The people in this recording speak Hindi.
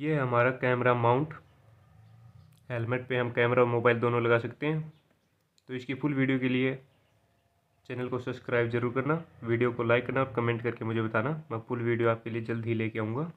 ये है हमारा कैमरा माउंट हेलमेट पे हम कैमरा और मोबाइल दोनों लगा सकते हैं तो इसकी फुल वीडियो के लिए चैनल को सब्सक्राइब जरूर करना वीडियो को लाइक करना और कमेंट करके मुझे बताना मैं फुल वीडियो आपके लिए जल्द ही लेके आऊँगा